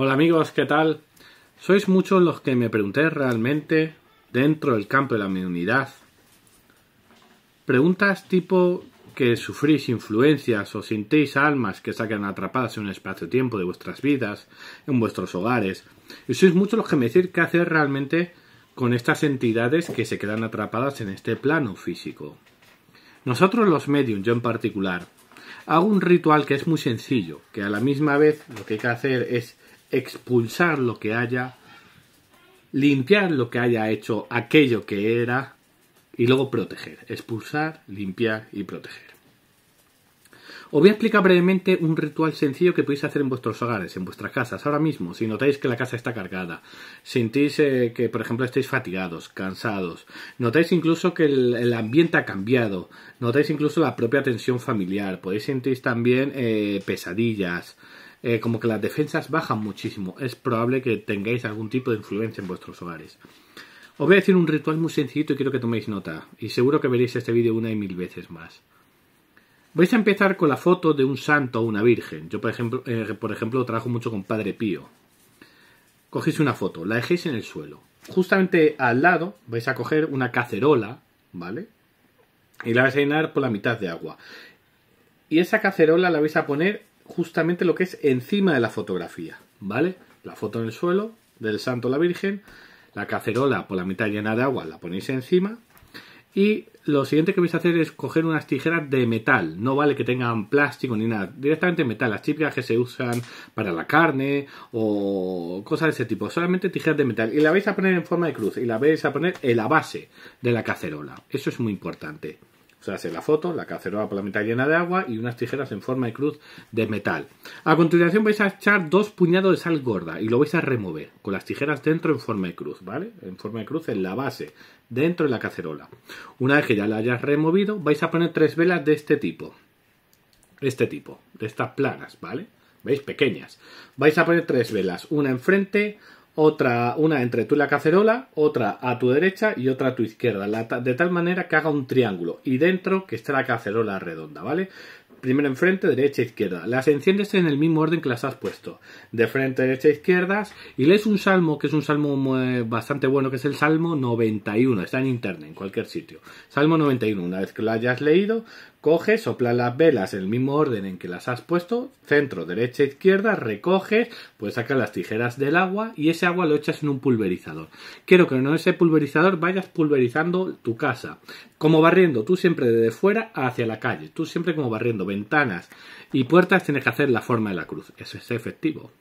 Hola amigos, ¿qué tal? Sois muchos los que me preguntéis realmente dentro del campo de la mediunidad. Preguntas tipo que sufrís influencias o sintéis almas que quedan atrapadas en un espacio-tiempo de vuestras vidas, en vuestros hogares. Y sois muchos los que me decís qué hacer realmente con estas entidades que se quedan atrapadas en este plano físico. Nosotros los medium, yo en particular, hago un ritual que es muy sencillo, que a la misma vez lo que hay que hacer es expulsar lo que haya, limpiar lo que haya hecho aquello que era y luego proteger, expulsar, limpiar y proteger. Os voy a explicar brevemente un ritual sencillo que podéis hacer en vuestros hogares, en vuestras casas, ahora mismo, si notáis que la casa está cargada, sentís eh, que, por ejemplo, estáis fatigados, cansados, notáis incluso que el, ambiente ha cambiado, notáis incluso la propia tensión familiar, podéis sentir también eh, pesadillas, eh, como que las defensas bajan muchísimo. Es probable que tengáis algún tipo de influencia en vuestros hogares. Os voy a decir un ritual muy sencillito y quiero que toméis nota. Y seguro que veréis este vídeo una y mil veces más. Vais a empezar con la foto de un santo o una virgen. Yo, por ejemplo, eh, por ejemplo trabajo mucho con Padre Pío. Cogéis una foto, la dejéis en el suelo. Justamente al lado vais a coger una cacerola, ¿vale? Y la vais a llenar por la mitad de agua. Y esa cacerola la vais a poner justamente lo que es encima de la fotografía, ¿vale? La foto en el suelo del santo la Virgen, la cacerola por la mitad llena de agua la ponéis encima y lo siguiente que vais a hacer es coger unas tijeras de metal, no vale que tengan plástico ni nada, directamente metal, las típicas que se usan para la carne o cosas de ese tipo, solamente tijeras de metal y la vais a poner en forma de cruz y la vais a poner en la base de la cacerola, eso es muy importante. Se hace la foto, la cacerola por la mitad llena de agua y unas tijeras en forma de cruz de metal. A continuación vais a echar dos puñados de sal gorda y lo vais a remover con las tijeras dentro en forma de cruz, ¿vale? En forma de cruz en la base, dentro de la cacerola. Una vez que ya la hayas removido, vais a poner tres velas de este tipo. Este tipo, de estas planas, ¿vale? ¿Veis? Pequeñas. Vais a poner tres velas, una enfrente, otra, una entre tú y la cacerola, otra a tu derecha y otra a tu izquierda, de tal manera que haga un triángulo y dentro que esté la cacerola redonda, ¿vale? primero enfrente, derecha, izquierda. Las enciendes en el mismo orden que las has puesto. De frente, derecha, izquierda Y lees un salmo, que es un salmo eh, bastante bueno, que es el Salmo 91. Está en internet, en cualquier sitio. Salmo 91. Una vez que lo hayas leído, coges, soplas las velas en el mismo orden en que las has puesto. Centro, derecha, izquierda. Recoges, pues sacas las tijeras del agua y ese agua lo echas en un pulverizador. Quiero que en ese pulverizador vayas pulverizando tu casa. Como barriendo, tú siempre desde fuera hacia la calle. Tú siempre como barriendo ventanas y puertas tienes que hacer la forma de la cruz. Eso es efectivo.